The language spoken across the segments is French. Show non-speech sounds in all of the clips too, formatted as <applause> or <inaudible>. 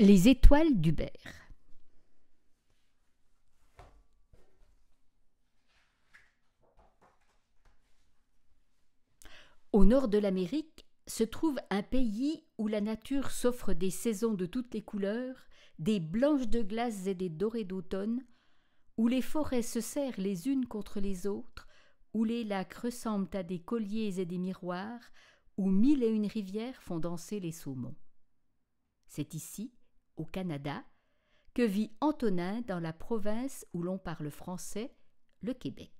Les étoiles d'Hubert. Au nord de l'Amérique se trouve un pays où la nature s'offre des saisons de toutes les couleurs, des blanches de glace et des dorées d'automne, où les forêts se serrent les unes contre les autres, où les lacs ressemblent à des colliers et des miroirs, où mille et une rivières font danser les saumons. C'est ici, au Canada, que vit Antonin dans la province où l'on parle français, le Québec.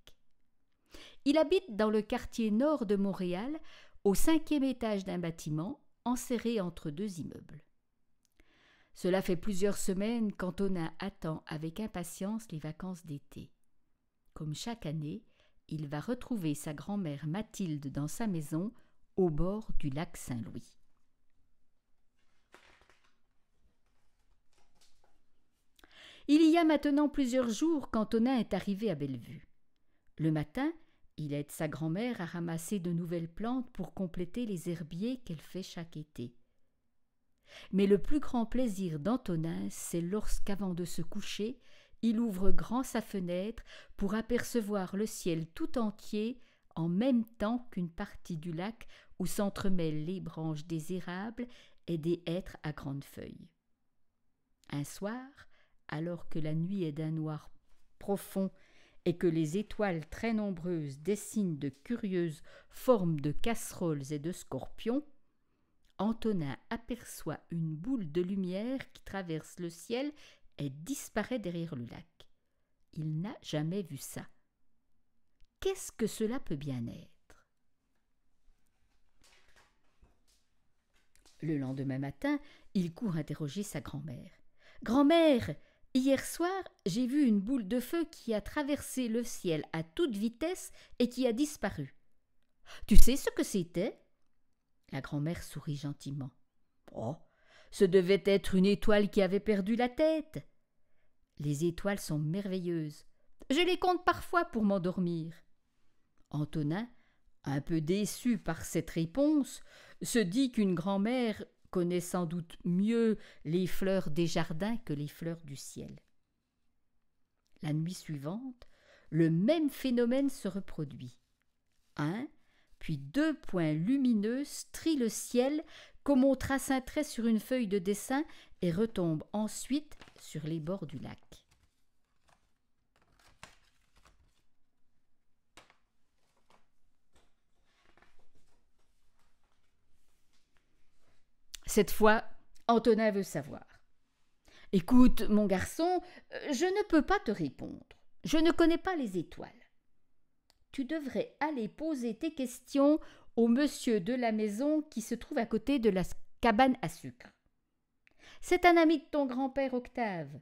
Il habite dans le quartier nord de Montréal, au cinquième étage d'un bâtiment, enserré entre deux immeubles. Cela fait plusieurs semaines qu'Antonin attend avec impatience les vacances d'été. Comme chaque année, il va retrouver sa grand-mère Mathilde dans sa maison au bord du lac Saint-Louis. Il y a maintenant plusieurs jours qu'Antonin est arrivé à Bellevue. Le matin, il aide sa grand-mère à ramasser de nouvelles plantes pour compléter les herbiers qu'elle fait chaque été. Mais le plus grand plaisir d'Antonin, c'est lorsqu'avant de se coucher, il ouvre grand sa fenêtre pour apercevoir le ciel tout entier en même temps qu'une partie du lac où s'entremêlent les branches des érables et des hêtres à grandes feuilles. Un soir, alors que la nuit est d'un noir profond et que les étoiles très nombreuses dessinent de curieuses formes de casseroles et de scorpions, Antonin aperçoit une boule de lumière qui traverse le ciel et disparaît derrière le lac. Il n'a jamais vu ça. Qu'est-ce que cela peut bien être Le lendemain matin, il court interroger sa grand-mère. Grand-mère, Hier soir, j'ai vu une boule de feu qui a traversé le ciel à toute vitesse et qui a disparu. Tu sais ce que c'était La grand-mère sourit gentiment. Oh, ce devait être une étoile qui avait perdu la tête. Les étoiles sont merveilleuses. Je les compte parfois pour m'endormir. Antonin, un peu déçu par cette réponse, se dit qu'une grand-mère connaît sans doute mieux les fleurs des jardins que les fleurs du ciel. La nuit suivante, le même phénomène se reproduit. Un, puis deux points lumineux strient le ciel comme on trace un trait sur une feuille de dessin et retombe ensuite sur les bords du lac. Cette fois, Antonin veut savoir. Écoute, mon garçon, je ne peux pas te répondre. Je ne connais pas les étoiles. Tu devrais aller poser tes questions au monsieur de la maison qui se trouve à côté de la cabane à sucre. C'est un ami de ton grand-père Octave.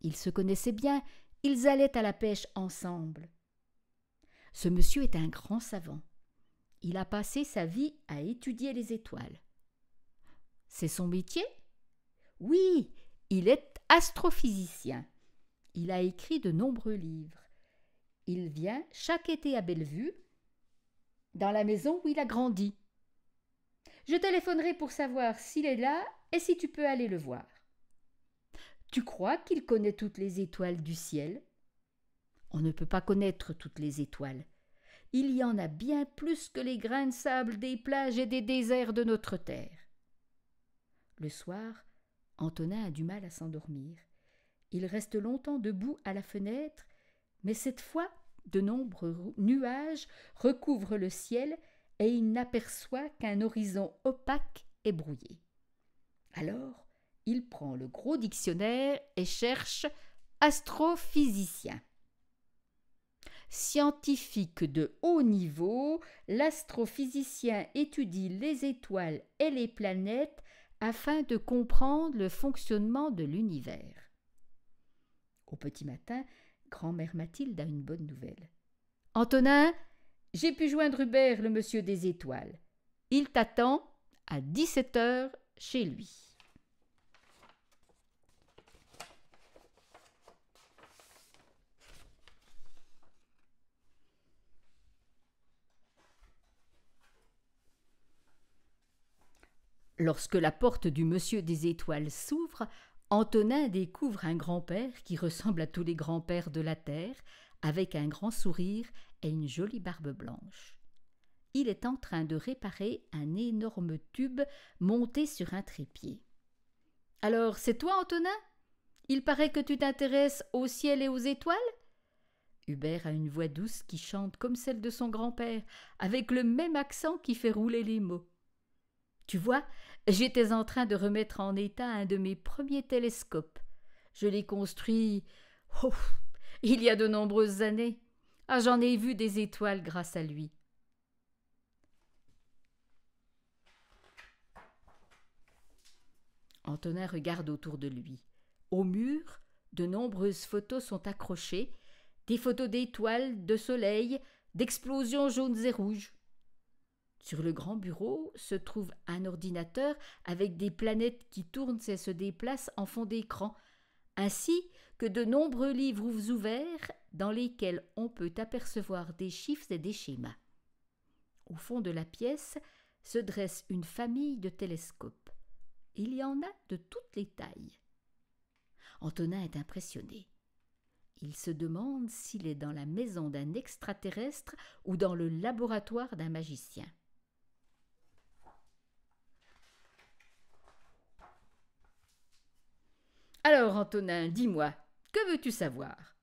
Ils se connaissaient bien, ils allaient à la pêche ensemble. Ce monsieur est un grand savant. Il a passé sa vie à étudier les étoiles. C'est son métier Oui, il est astrophysicien. Il a écrit de nombreux livres. Il vient chaque été à Bellevue, dans la maison où il a grandi. Je téléphonerai pour savoir s'il est là et si tu peux aller le voir. Tu crois qu'il connaît toutes les étoiles du ciel On ne peut pas connaître toutes les étoiles. Il y en a bien plus que les grains de sable des plages et des déserts de notre terre. Le soir, Antonin a du mal à s'endormir. Il reste longtemps debout à la fenêtre, mais cette fois, de nombreux nuages recouvrent le ciel et il n'aperçoit qu'un horizon opaque et brouillé. Alors, il prend le gros dictionnaire et cherche astrophysicien. Scientifique de haut niveau, l'astrophysicien étudie les étoiles et les planètes afin de comprendre le fonctionnement de l'univers. Au petit matin, grand-mère Mathilde a une bonne nouvelle. Antonin, j'ai pu joindre Hubert, le monsieur des étoiles. Il t'attend à 17 heures chez lui. Lorsque la porte du monsieur des étoiles s'ouvre, Antonin découvre un grand-père qui ressemble à tous les grands-pères de la terre, avec un grand sourire et une jolie barbe blanche. Il est en train de réparer un énorme tube monté sur un trépied. Alors, c'est toi, Antonin Il paraît que tu t'intéresses au ciel et aux étoiles Hubert a une voix douce qui chante comme celle de son grand-père, avec le même accent qui fait rouler les mots. Tu vois, J'étais en train de remettre en état un de mes premiers télescopes. Je l'ai construit oh, il y a de nombreuses années. Ah, j'en ai vu des étoiles grâce à lui. Antonin regarde autour de lui. Au mur, de nombreuses photos sont accrochées, des photos d'étoiles, de soleil, d'explosions jaunes et rouges. Sur le grand bureau se trouve un ordinateur avec des planètes qui tournent et se déplacent en fond d'écran, ainsi que de nombreux livres ouverts dans lesquels on peut apercevoir des chiffres et des schémas. Au fond de la pièce se dresse une famille de télescopes. Il y en a de toutes les tailles. Antonin est impressionné. Il se demande s'il est dans la maison d'un extraterrestre ou dans le laboratoire d'un magicien. Alors, Antonin, dis-moi, que veux-tu savoir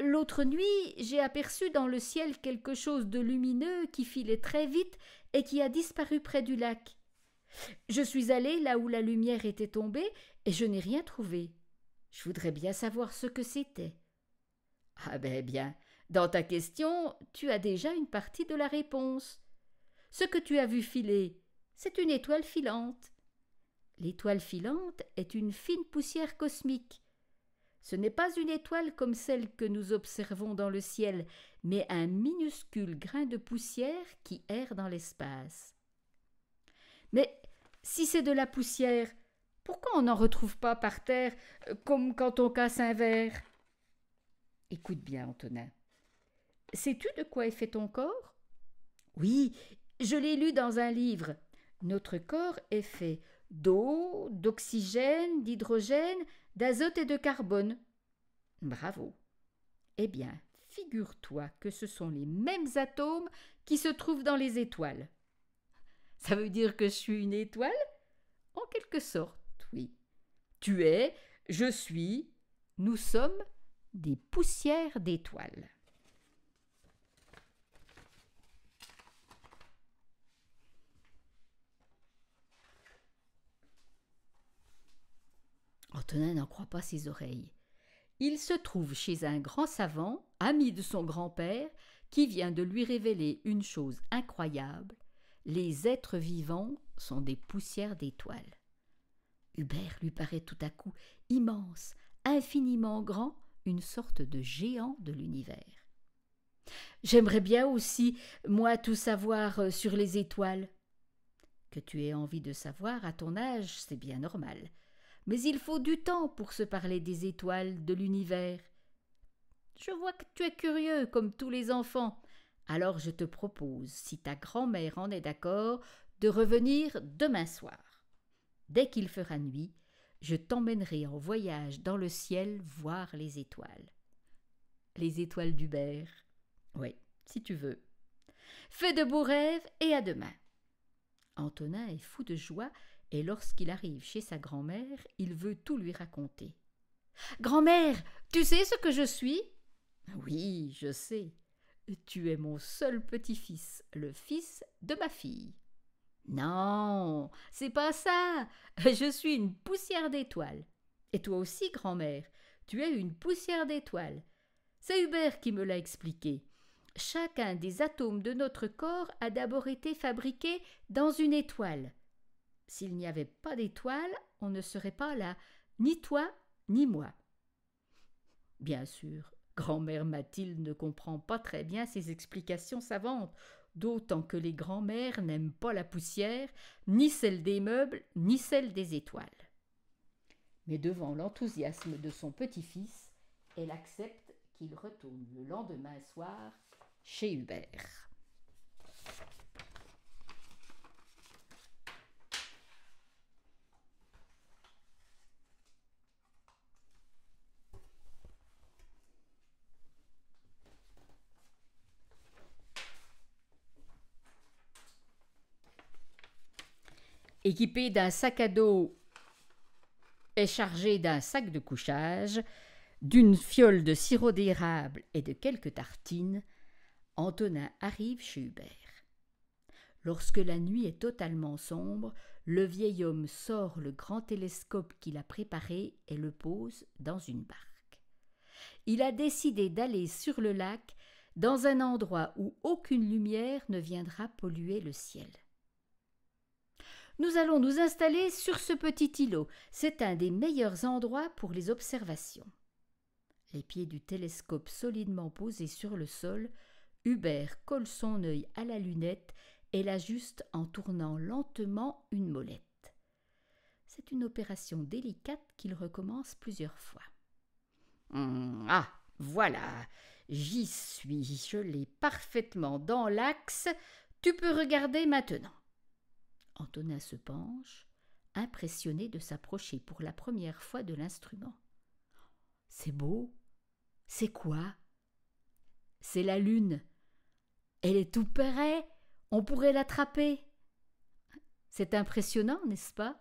L'autre nuit, j'ai aperçu dans le ciel quelque chose de lumineux qui filait très vite et qui a disparu près du lac. Je suis allé là où la lumière était tombée et je n'ai rien trouvé. Je voudrais bien savoir ce que c'était. Ah ben bien, dans ta question, tu as déjà une partie de la réponse. Ce que tu as vu filer, c'est une étoile filante. L'étoile filante est une fine poussière cosmique. Ce n'est pas une étoile comme celle que nous observons dans le ciel, mais un minuscule grain de poussière qui erre dans l'espace. Mais si c'est de la poussière, pourquoi on n'en retrouve pas par terre euh, comme quand on casse un verre Écoute bien, Antonin. Sais-tu de quoi est fait ton corps Oui, je l'ai lu dans un livre. Notre corps est fait d'eau, d'oxygène, d'hydrogène, d'azote et de carbone. Bravo. Eh bien, figure-toi que ce sont les mêmes atomes qui se trouvent dans les étoiles. Ça veut dire que je suis une étoile En quelque sorte, oui. Tu es, je suis, nous sommes des poussières d'étoiles. n'en croit pas ses oreilles. Il se trouve chez un grand savant, ami de son grand-père, qui vient de lui révéler une chose incroyable les êtres vivants sont des poussières d'étoiles. Hubert lui paraît tout à coup immense, infiniment grand, une sorte de géant de l'univers. J'aimerais bien aussi, moi, tout savoir euh, sur les étoiles. Que tu aies envie de savoir à ton âge, c'est bien normal mais il faut du temps pour se parler des étoiles de l'univers. Je vois que tu es curieux comme tous les enfants. Alors je te propose, si ta grand-mère en est d'accord, de revenir demain soir. Dès qu'il fera nuit, je t'emmènerai en voyage dans le ciel voir les étoiles. Les étoiles d'Hubert. Oui, si tu veux. Fais de beaux rêves et à demain. Antonin est fou de joie et lorsqu'il arrive chez sa grand-mère, il veut tout lui raconter. Grand-mère, tu sais ce que je suis Oui, je sais. Tu es mon seul petit-fils, le fils de ma fille. Non, c'est pas ça. Je suis une poussière d'étoiles. Et toi aussi, grand-mère, tu es une poussière d'étoiles. C'est Hubert qui me l'a expliqué. Chacun des atomes de notre corps a d'abord été fabriqué dans une étoile. S'il n'y avait pas d'étoiles, on ne serait pas là, ni toi, ni moi. Bien sûr, grand-mère Mathilde ne comprend pas très bien ces explications savantes, d'autant que les grands-mères n'aiment pas la poussière, ni celle des meubles, ni celle des étoiles. Mais devant l'enthousiasme de son petit-fils, elle accepte qu'il retourne le lendemain soir chez Hubert. Équipé d'un sac à dos et chargé d'un sac de couchage, d'une fiole de sirop d'érable et de quelques tartines, Antonin arrive chez Hubert. Lorsque la nuit est totalement sombre, le vieil homme sort le grand télescope qu'il a préparé et le pose dans une barque. Il a décidé d'aller sur le lac, dans un endroit où aucune lumière ne viendra polluer le ciel. Nous allons nous installer sur ce petit îlot. C'est un des meilleurs endroits pour les observations. Les pieds du télescope solidement posés sur le sol, Hubert colle son œil à la lunette et l'ajuste en tournant lentement une molette. C'est une opération délicate qu'il recommence plusieurs fois. Hum, ah, voilà, j'y suis, je l'ai parfaitement dans l'axe. Tu peux regarder maintenant. Antonin se penche, impressionné de s'approcher pour la première fois de l'instrument. C'est beau. C'est quoi C'est la lune. Elle est tout près. On pourrait l'attraper. C'est impressionnant, n'est-ce pas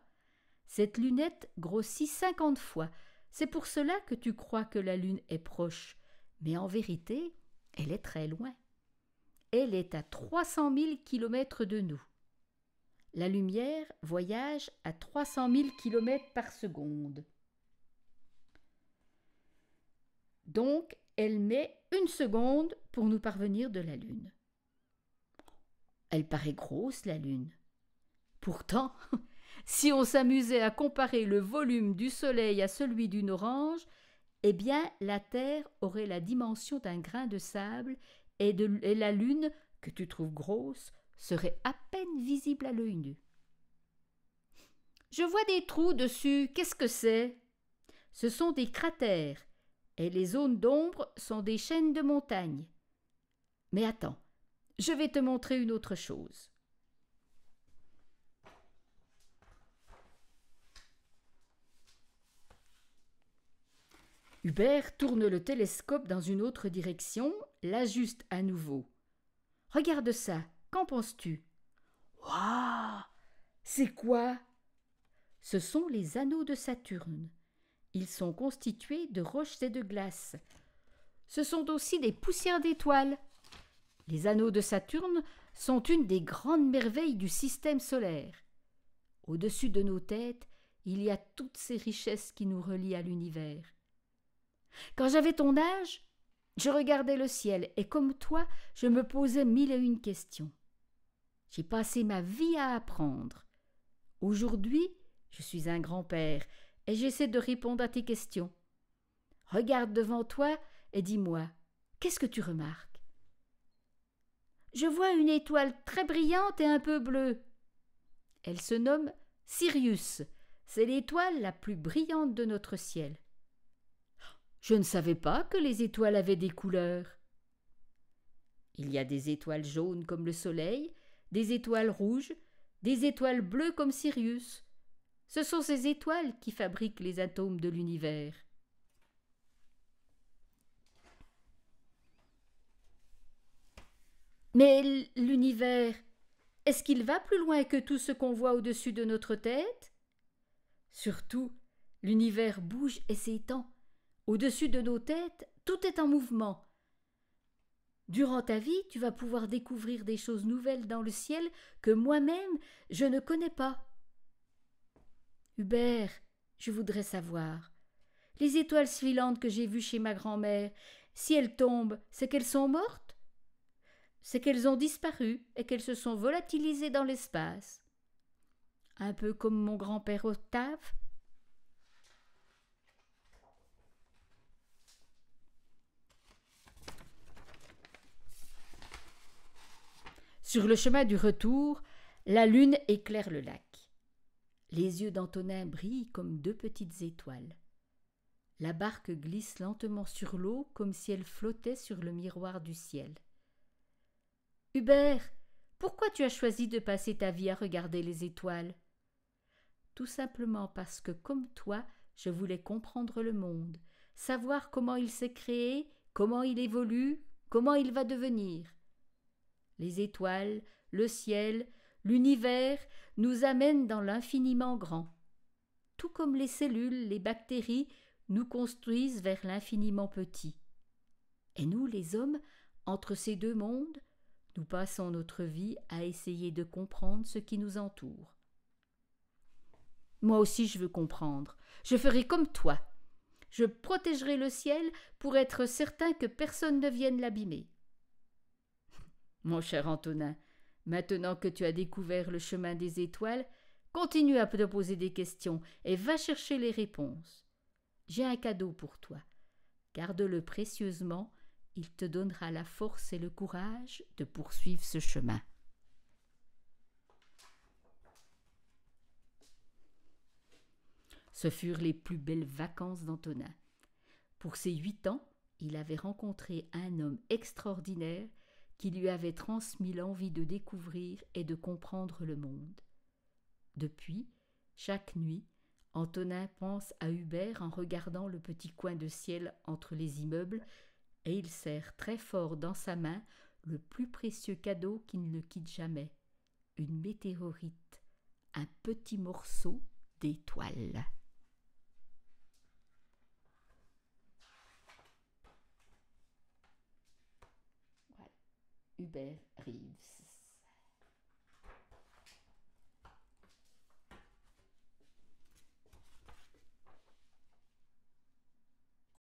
Cette lunette grossit cinquante fois. C'est pour cela que tu crois que la lune est proche. Mais en vérité, elle est très loin. Elle est à trois cent mille kilomètres de nous la lumière voyage à 300 000 km par seconde. Donc, elle met une seconde pour nous parvenir de la Lune. Elle paraît grosse, la Lune. Pourtant, <laughs> si on s'amusait à comparer le volume du Soleil à celui d'une orange, eh bien la Terre aurait la dimension d'un grain de sable et, la Lune, que tu trouves grosse, serait à peine visible à l'œil nu. Je vois des trous dessus, qu'est-ce que c'est Ce sont des cratères, et les zones d'ombre sont des chaînes de montagnes. Mais attends, je vais te montrer une autre chose. Hubert tourne le télescope dans une autre direction, l'ajuste à nouveau. Regarde ça, Qu'en penses-tu Waouh C'est quoi Ce sont les anneaux de Saturne. Ils sont constitués de roches et de glace. »« Ce sont aussi des poussières d'étoiles. Les anneaux de Saturne sont une des grandes merveilles du système solaire. Au-dessus de nos têtes, il y a toutes ces richesses qui nous relient à l'univers. Quand j'avais ton âge, je regardais le ciel et comme toi, je me posais mille et une questions. J'ai passé ma vie à apprendre. Aujourd'hui, je suis un grand-père et j'essaie de répondre à tes questions. Regarde devant toi et dis-moi, qu'est-ce que tu remarques Je vois une étoile très brillante et un peu bleue. Elle se nomme Sirius. C'est l'étoile la plus brillante de notre ciel. Je ne savais pas que les étoiles avaient des couleurs. Il y a des étoiles jaunes comme le soleil, des étoiles rouges, des étoiles bleues comme Sirius. Ce sont ces étoiles qui fabriquent les atomes de l'univers. Mais l'univers, est-ce qu'il va plus loin que tout ce qu'on voit au-dessus de notre tête Surtout, l'univers bouge et s'étend. Au-dessus de nos têtes, tout est en mouvement. Durant ta vie, tu vas pouvoir découvrir des choses nouvelles dans le ciel que moi-même je ne connais pas. Hubert, je voudrais savoir. Les étoiles filantes que j'ai vues chez ma grand-mère, si elles tombent, c'est qu'elles sont mortes C'est qu'elles ont disparu et qu'elles se sont volatilisées dans l'espace. Un peu comme mon grand-père Octave Sur le chemin du retour, la lune éclaire le lac. Les yeux d'Antonin brillent comme deux petites étoiles. La barque glisse lentement sur l'eau comme si elle flottait sur le miroir du ciel. Hubert, pourquoi tu as choisi de passer ta vie à regarder les étoiles Tout simplement parce que, comme toi, je voulais comprendre le monde, savoir comment il s'est créé, comment il évolue, comment il va devenir les étoiles, le ciel, l'univers nous amènent dans l'infiniment grand. Tout comme les cellules, les bactéries nous construisent vers l'infiniment petit. Et nous, les hommes, entre ces deux mondes, nous passons notre vie à essayer de comprendre ce qui nous entoure. Moi aussi je veux comprendre. Je ferai comme toi. Je protégerai le ciel pour être certain que personne ne vienne l'abîmer. Mon cher Antonin, maintenant que tu as découvert le chemin des étoiles, continue à te poser des questions et va chercher les réponses. J'ai un cadeau pour toi. Garde-le précieusement, il te donnera la force et le courage de poursuivre ce chemin. Ce furent les plus belles vacances d'Antonin. Pour ses huit ans, il avait rencontré un homme extraordinaire qui lui avait transmis l'envie de découvrir et de comprendre le monde. Depuis, chaque nuit, Antonin pense à Hubert en regardant le petit coin de ciel entre les immeubles, et il serre très fort dans sa main le plus précieux cadeau qui ne le quitte jamais une météorite, un petit morceau d'étoile. Hubert Reeves.